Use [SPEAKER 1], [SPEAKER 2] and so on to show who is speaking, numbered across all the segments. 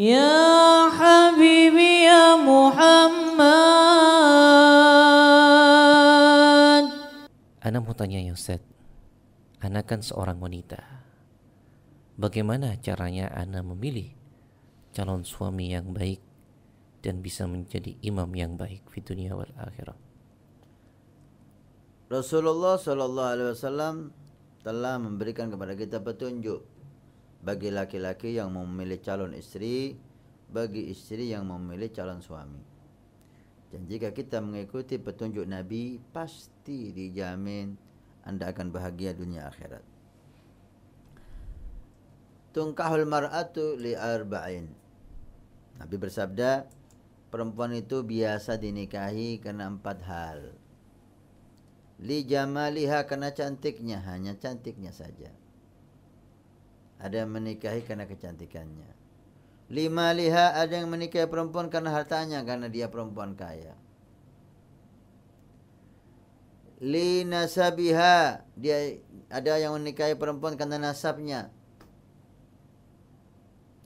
[SPEAKER 1] Ya حبيبي ya Muhammad Ana mau tanya ya Ustaz Ana kan seorang wanita Bagaimana caranya Ana memilih calon suami yang baik dan bisa menjadi imam yang baik di dunia wal akhirah. Rasulullah Shallallahu Alaihi Wasallam telah memberikan kepada kita petunjuk bagi laki-laki yang memilih calon istri, bagi istri yang memilih calon suami. Dan jika kita mengikuti petunjuk Nabi, pasti dijamin Anda akan bahagia dunia akhirat. Tungkahul mar'atu li arba'in. Nabi bersabda, perempuan itu biasa dinikahi karena empat hal. Li jamaliha karena cantiknya, hanya cantiknya saja ada yang menikahi karena kecantikannya. Lima liha ada yang menikahi perempuan karena hartanya karena dia perempuan kaya. Li nasabiha dia ada yang menikahi perempuan karena nasabnya.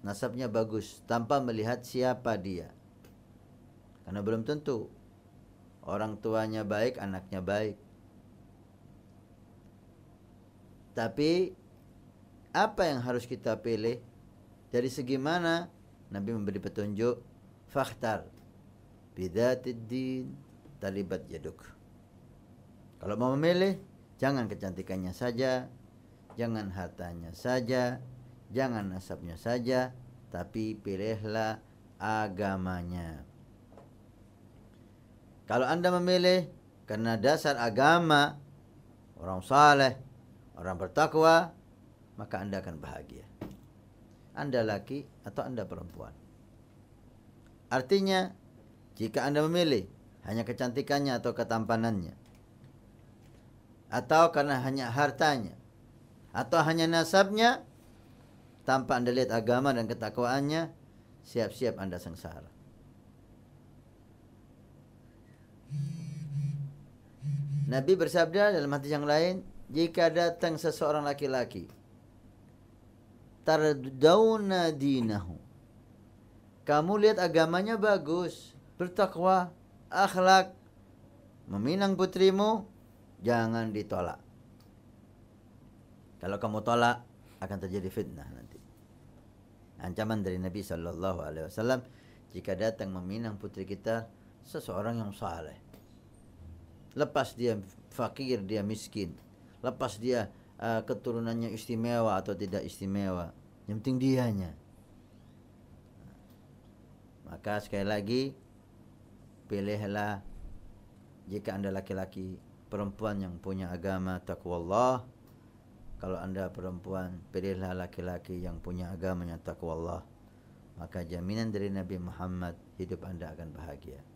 [SPEAKER 1] Nasabnya bagus tanpa melihat siapa dia. Karena belum tentu orang tuanya baik, anaknya baik. Tapi apa yang harus kita pilih dari segi mana Nabi memberi petunjuk fakhtar bidatid din talibat yaduk kalau mau memilih jangan kecantikannya saja jangan hartanya saja jangan nasabnya saja tapi pilihlah agamanya kalau anda memilih karena dasar agama orang saleh orang bertakwa maka Anda akan bahagia. Anda laki atau Anda perempuan. Artinya, jika Anda memilih hanya kecantikannya atau ketampanannya, atau karena hanya hartanya, atau hanya nasabnya, tanpa Anda lihat agama dan ketakwaannya, siap-siap Anda sengsara. Nabi bersabda dalam hadis yang lain, jika datang seseorang laki-laki tardawna dinahu. Kamu lihat agamanya bagus, bertakwa, akhlak, meminang putrimu, jangan ditolak. Kalau kamu tolak akan terjadi fitnah nanti. Ancaman dari Nabi Shallallahu Alaihi Wasallam jika datang meminang putri kita seseorang yang saleh. Lepas dia fakir, dia miskin. Lepas dia uh, keturunannya istimewa atau tidak istimewa yang penting dianya maka sekali lagi pilihlah jika anda laki-laki perempuan yang punya agama takwallah kalau anda perempuan pilihlah laki-laki yang punya agama agamanya takwallah maka jaminan dari Nabi Muhammad hidup anda akan bahagia